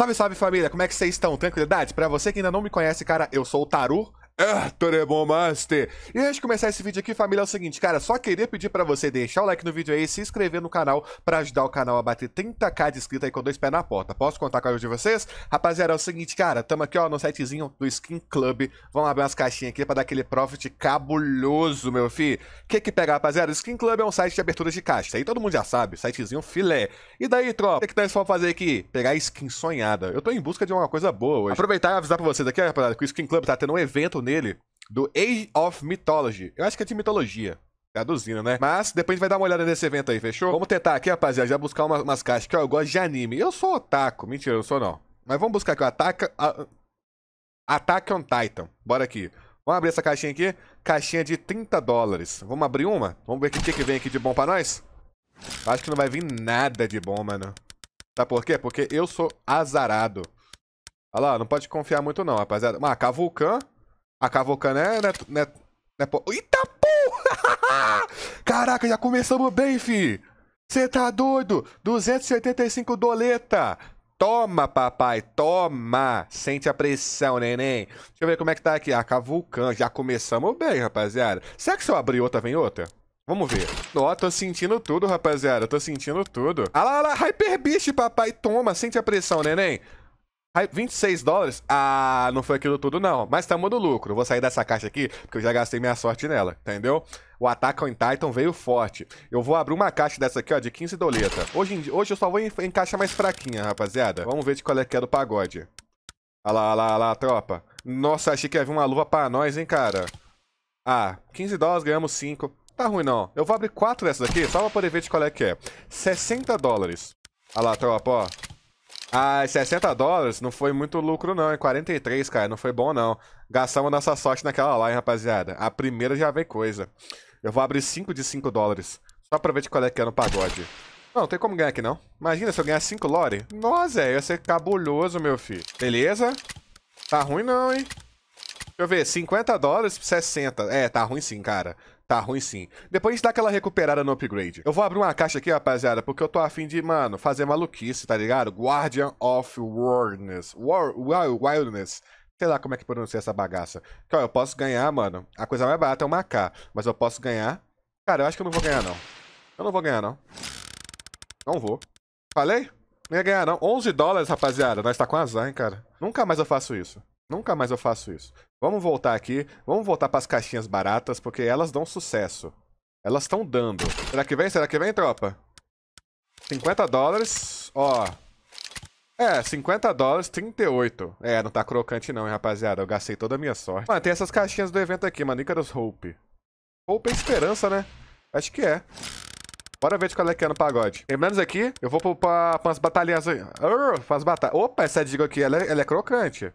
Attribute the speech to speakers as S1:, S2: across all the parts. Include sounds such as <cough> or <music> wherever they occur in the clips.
S1: Salve, salve família, como é que vocês estão? Tranquilidade? Para você que ainda não me conhece, cara, eu sou o Taru, ah, Master! E antes de começar esse vídeo aqui, família, é o seguinte, cara, só queria pedir pra você deixar o like no vídeo aí, se inscrever no canal pra ajudar o canal a bater 30k de inscritos aí com dois pés na porta. Posso contar com a ajuda de vocês? Rapaziada, é o seguinte, cara, tamo aqui, ó, no sitezinho do Skin Club. Vamos abrir umas caixinhas aqui pra dar aquele profit cabuloso, meu fi. O que que pega, rapaziada? O Skin Club é um site de abertura de caixa, aí todo mundo já sabe, sitezinho filé. E daí, tropa, o que, que nós vamos fazer aqui? Pegar skin sonhada. Eu tô em busca de uma coisa boa hoje. Aproveitar e avisar pra vocês aqui, rapaziada, que o Skin Club tá tendo um evento nele, do Age of Mythology. Eu acho que é de mitologia. Traduzindo, né? Mas depois a gente vai dar uma olhada nesse evento aí, fechou? Vamos tentar aqui, rapaziada, já buscar uma, umas caixas que ó, eu gosto de anime. Eu sou otaku. Mentira, eu não sou não. Mas vamos buscar aqui o Ataca... A... Attack on Titan. Bora aqui. Vamos abrir essa caixinha aqui. Caixinha de 30 dólares. Vamos abrir uma? Vamos ver o que, que vem aqui de bom pra nós? Acho que não vai vir nada de bom, mano. Sabe por quê? Porque eu sou azarado. Olha lá, não pode confiar muito não, rapaziada. Uma ah, a cavocana né? é... Né, né, né, Eita porra! <laughs> Caraca, já começamos bem, fi! Você tá doido? 275 doleta! Toma, papai, toma! Sente a pressão, neném. Deixa eu ver como é que tá aqui. A Cavucan. Já começamos bem, rapaziada. Será que se eu abrir outra, vem outra? Vamos ver. Ó, oh, tô sentindo tudo, rapaziada. Tô sentindo tudo. Olha lá, lá, Hyper Beast, papai. Toma, sente a pressão, neném. 26 dólares? Ah, não foi aquilo tudo não. Mas estamos tá no lucro. Vou sair dessa caixa aqui, porque eu já gastei minha sorte nela, entendeu? O Attack on Titan veio forte. Eu vou abrir uma caixa dessa aqui, ó, de 15 doleta. Hoje, hoje eu só vou em, em, caixa mais fraquinha, rapaziada. Vamos ver de qual é que é do pagode. Olha lá, olha lá, olha lá, tropa. Nossa, achei que ia vir uma luva pra nós, hein, cara. Ah, 15 dólares, ganhamos 5. Tá ruim não. Eu vou abrir 4 dessas aqui, só pra poder ver de qual é que é. 60 dólares. Olha lá, tropa, ó. Ah, 60 dólares não foi muito lucro, não. É 43, cara. Não foi bom, não. Gastamos nossa sorte naquela lá, hein, rapaziada. A primeira já veio coisa. Eu vou abrir 5 de 5 dólares. Só pra ver de qual é que é no pagode. Não, não tem como ganhar aqui, não. Imagina se eu ganhar 5 lore. Nossa, é, ia ser cabuloso, meu filho. Beleza? Tá ruim não, hein? Deixa eu ver, 50 dólares, 60. É, tá ruim sim, cara. Tá ruim sim. Depois dá aquela recuperada no upgrade. Eu vou abrir uma caixa aqui, rapaziada, porque eu tô afim de, mano, fazer maluquice, tá ligado? Guardian of Wilderness. War, wilderness. Sei lá como é que pronuncia essa bagaça. Que, então, ó, eu posso ganhar, mano. A coisa mais barata é uma K. Mas eu posso ganhar. Cara, eu acho que eu não vou ganhar, não. Eu não vou ganhar, não. Não vou. Falei? Não ia ganhar, não. 11 dólares, rapaziada. Nós tá com azar, hein, cara. Nunca mais eu faço isso. Nunca mais eu faço isso. Vamos voltar aqui, vamos voltar para as caixinhas baratas, porque elas dão sucesso. Elas estão dando. Será que vem? Será que vem, tropa? 50 dólares, ó. É, 50 dólares, 38. É, não tá crocante não, hein, rapaziada. Eu gastei toda a minha sorte. Mano, tem essas caixinhas do evento aqui, mano. Icarus Hope. Hope é esperança, né? Acho que é. Bora ver de qual é que é no pagode. Terminando isso aqui, eu vou pra, pra, umas batalhinhas aí. Uh, umas batalhas. Opa, essa digo aqui, ela é, ela é crocante.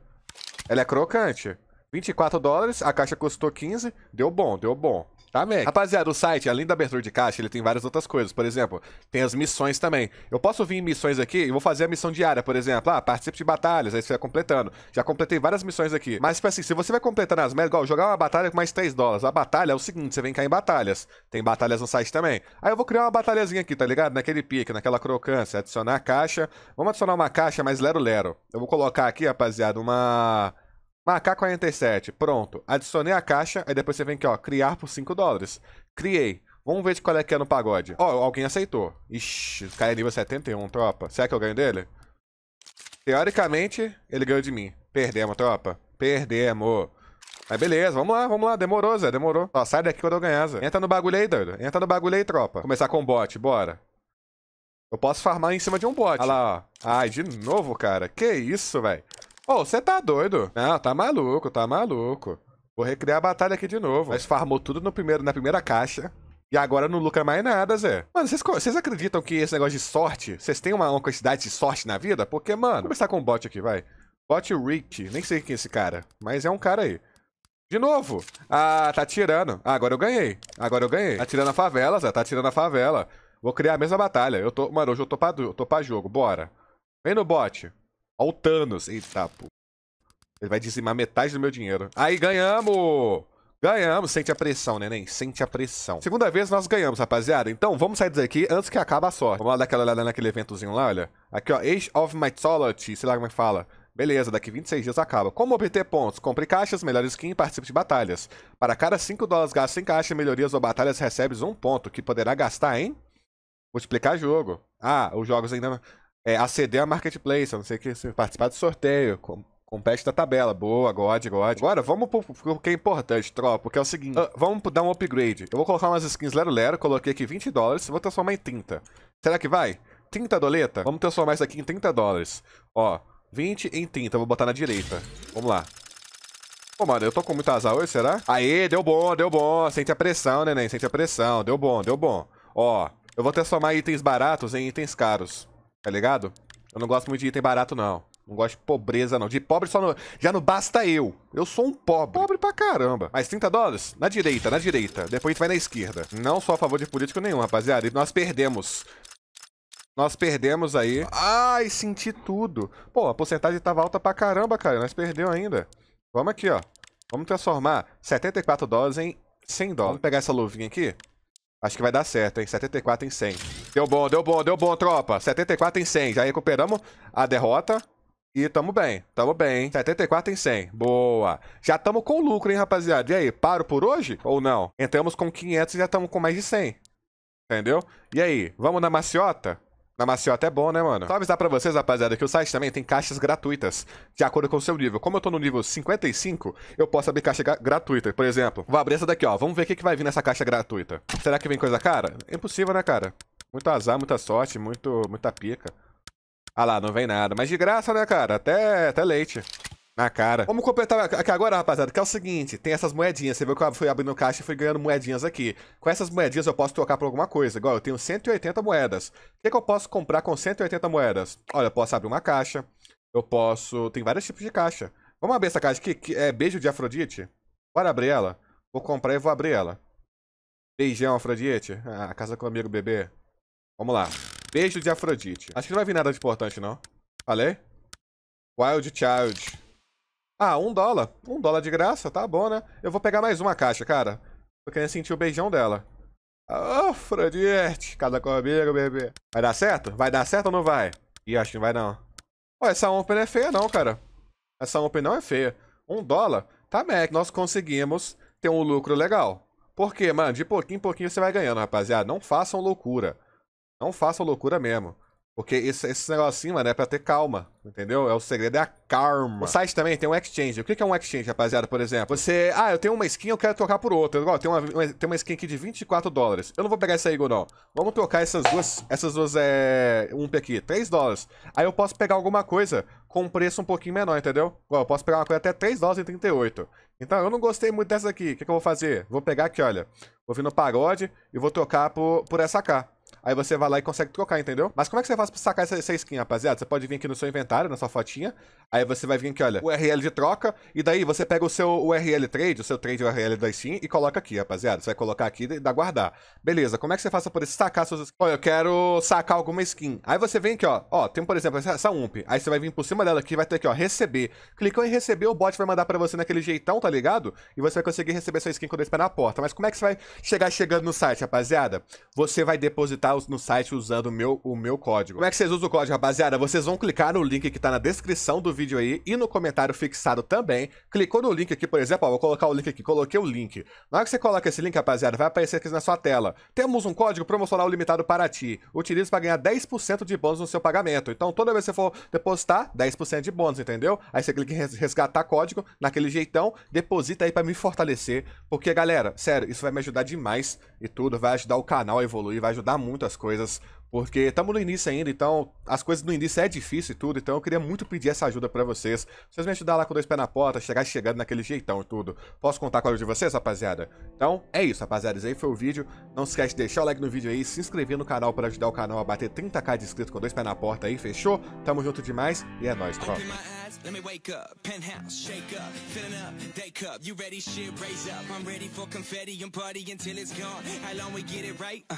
S1: Ela é crocante? 24 dólares, a caixa custou 15, deu bom, deu bom. Tá, Mac? Rapaziada, o site, além da abertura de caixa, ele tem várias outras coisas. Por exemplo, tem as missões também. Eu posso vir em missões aqui e vou fazer a missão diária, por exemplo. Ah, participe de batalhas, aí você vai completando. Já completei várias missões aqui. Mas, tipo assim, se você vai completando as metas, igual jogar uma batalha com mais 3 dólares. A batalha é o seguinte, você vem cá em batalhas. Tem batalhas no site também. Aí eu vou criar uma batalhazinha aqui, tá ligado? Naquele pique, naquela crocância. Adicionar a caixa. Vamos adicionar uma caixa mais lero-lero. Eu vou colocar aqui, rapaziada, uma... Ah, K47, pronto. Adicionei a caixa, aí depois você vem aqui, ó, criar por 5 dólares. Criei. Vamos ver de qual é que é no pagode. Ó, oh, alguém aceitou. Ixi, o cara é nível 71, tropa. Será que eu ganho dele? Teoricamente, ele ganhou de mim. Perdemos, tropa. Perdemos. Mas beleza, vamos lá, vamos lá. Demorou, Zé, demorou. Ó, sai daqui quando eu ganhar, Zé. Entra no bagulho aí, doido. Entra no bagulho aí, tropa. Começar com o bot, bora. Eu posso farmar em cima de um bot. Olha lá, ó. Ai, de novo, cara. Que isso, velho. Ô, você tá doido? Não, tá maluco, tá maluco. Vou recriar a batalha aqui de novo. Mas farmou tudo no primeiro, na primeira caixa. E agora não lucra mais nada, Zé. Mano, vocês acreditam que esse negócio de sorte, vocês têm uma, uma, quantidade de sorte na vida? Porque, mano, vou começar com o um bot aqui, vai. Bot Rick, nem sei quem é esse cara, mas é um cara aí. De novo. Ah, tá tirando. Ah, agora eu ganhei. Agora eu ganhei. Tá tirando a favela, Zé. Tá tirando a favela. Vou criar a mesma batalha. Eu tô. Mano, hoje eu tô pra, eu tô pra jogo. Bora. Vem no bot. Olha o Thanos. Eita, pô. Ele vai dizimar metade do meu dinheiro. Aí, ganhamos! Ganhamos. Sente a pressão, neném. Sente a pressão. Segunda vez nós ganhamos, rapaziada. Então, vamos sair daqui antes que acabe a sorte. Vamos lá dar aquela olhada naquele eventozinho lá, olha. Aqui, ó. Age of Mythology. Sei lá como é que fala. Beleza, daqui 26 dias acaba. Como obter pontos? Compre caixas, melhor skin e participe de batalhas. Para cada 5 dólares gastos em caixa, melhorias ou batalhas, recebes um ponto, que poderá gastar em... Multiplicar jogo. Ah, os jogos ainda é, aceder a marketplace, a não ser que você participar do sorteio, com, compete da tabela. Boa, God, God. Agora, vamos pro, pro que é importante, tropa, que é o seguinte. Uh, vamos dar um upgrade. Eu vou colocar umas skins Lero Lero, coloquei aqui 20 dólares, vou transformar em 30. Será que vai? 30 doleta? Vamos transformar isso aqui em 30 dólares. Ó, 20 em 30, vou botar na direita. Vamos lá. Pô, mano, eu tô com muito azar hoje, será? Aê, deu bom, deu bom. Sente a pressão, neném, sente a pressão. Deu bom, deu bom. Ó, eu vou transformar itens baratos em itens caros. Tá ligado? Eu não gosto muito de item barato, não. Não gosto de pobreza, não. De pobre só não. já não basta eu. Eu sou um pobre. Pobre pra caramba. Mas 30 dólares? Na direita, na direita. Depois a gente vai na esquerda. Não sou a favor de político nenhum, rapaziada. E nós perdemos. Nós perdemos aí. Ai, senti tudo. Pô, a porcentagem tava alta pra caramba, cara. Nós perdemos ainda. Vamos aqui, ó. Vamos transformar 74 dólares em 100 dólares. Vamos pegar essa luvinha aqui. Acho que vai dar certo, hein? 74 em 100. Deu bom, deu bom, deu bom, tropa. 74 em 100. Já recuperamos a derrota. E tamo bem, tamo bem. 74 em 100. Boa. Já tamo com lucro, hein, rapaziada. E aí, paro por hoje ou não? Entramos com 500 e já tamo com mais de 100. Entendeu? E aí, vamos na maciota? Na maciota é bom, né, mano? Só avisar pra vocês, rapaziada, que o site também tem caixas gratuitas, de acordo com o seu nível. Como eu tô no nível 55, eu posso abrir caixa gratuita. Por exemplo, vou abrir essa daqui, ó. Vamos ver o que, que vai vir nessa caixa gratuita. Será que vem coisa cara? Impossível, né, cara? Muito azar, muita sorte, muito, muita pica. Ah lá, não vem nada. Mas de graça, né, cara? Até, até leite. Na cara. Vamos completar aqui agora, rapaziada, que é o seguinte: tem essas moedinhas. Você viu que eu fui abrindo caixa e fui ganhando moedinhas aqui. Com essas moedinhas eu posso trocar por alguma coisa. Igual eu tenho 180 moedas. O que, é que eu posso comprar com 180 moedas? Olha, eu posso abrir uma caixa. Eu posso. Tem vários tipos de caixa. Vamos abrir essa caixa aqui, que é beijo de Afrodite? Bora abrir ela. Vou comprar e vou abrir ela. Beijão, Afrodite. Ah, casa comigo, bebê. Vamos lá. Beijo de Afrodite. Acho que não vai vir nada de importante, não. Falei? Wild Child. Ah, um dólar. Um dólar de graça, tá bom, né? Eu vou pegar mais uma caixa, cara. Tô querendo sentir o beijão dela. Ah, Afrodite, cada comigo, bebê. Vai dar certo? Vai dar certo ou não vai? Ih, acho que não vai não. Ó, essa open é feia não, cara. Essa open não é feia. Um dólar, tá mec. Nós conseguimos ter um lucro legal. Por quê, mano? De pouquinho em pouquinho você vai ganhando, rapaziada. Não façam loucura. Não faça loucura mesmo. Porque esse, esse negocinho, mano, é pra ter calma, entendeu? É o segredo, é a karma. O site também tem um exchange. O que é um exchange, rapaziada, por exemplo? Você, ah, eu tenho uma skin, eu quero trocar por outra. Igual, tem uma, uma, tem uma skin aqui de 24 dólares. Eu não vou pegar essa Eagle, não. Vamos trocar essas duas, essas duas, é, um aqui, 3 dólares. Aí eu posso pegar alguma coisa com preço um pouquinho menor, entendeu? Igual, eu posso pegar uma coisa até 3 dólares e 38. Então, eu não gostei muito dessa aqui. O que, que eu vou fazer? Vou pegar aqui, olha. Vou vir no pagode e vou trocar por, por essa cá. Aí você vai lá e consegue trocar, entendeu? Mas como é que você faz pra sacar essa, essa skin, rapaziada? Você pode vir aqui no seu inventário, na sua fotinha. Aí você vai vir aqui, olha, URL de troca. E daí você pega o seu URL trade, o seu trade URL da Steam e coloca aqui, rapaziada. Você vai colocar aqui e dá guardar. Beleza, como é que você faz pra poder sacar suas skins? Ó, eu quero sacar alguma skin. Aí você vem aqui, ó. Ó, tem, por exemplo, essa UMP. Aí você vai vir por cima dela aqui, vai ter aqui, ó, receber. Clicou em receber, o bot vai mandar pra você naquele jeitão, tá ligado? E você vai conseguir receber sua skin quando ele estiver na porta. Mas como é que você vai chegar chegando no site, rapaziada? Você vai depositar no site usando o meu, o meu código. Como é que vocês usam o código, rapaziada? Vocês vão clicar no link que tá na descrição do vídeo aí e no comentário fixado também. Clicou no link aqui, por exemplo, ó, vou colocar o link aqui, coloquei o link. Na hora que você coloca esse link, rapaziada, vai aparecer aqui na sua tela. Temos um código promocional limitado para ti. Utilize para ganhar 10% de bônus no seu pagamento. Então, toda vez que você for depositar, 10% de bônus, entendeu? Aí você clica em resgatar código, naquele jeitão, deposita aí para me fortalecer. Porque, galera, sério, isso vai me ajudar demais e tudo, vai ajudar o canal a evoluir, vai ajudar muito muitas coisas, porque estamos no início ainda, então as coisas no início é difícil e tudo, então eu queria muito pedir essa ajuda para vocês. Vocês me ajudar lá com dois pés na porta, chegar chegando naquele jeitão e tudo. Posso contar com a ajuda de vocês, rapaziada? Então, é isso, rapaziada. Esse aí foi o vídeo. Não se esquece de deixar o like no vídeo aí, se inscrever no canal para ajudar o canal a bater 30k de inscritos com dois pés na porta aí, fechou? Tamo junto demais e é nóis, tropa. Let me wake up, penthouse, shake up, filling up, day cup. You ready? Shit, raise up. I'm ready for confetti and party until it's gone. How long we get it right? Uh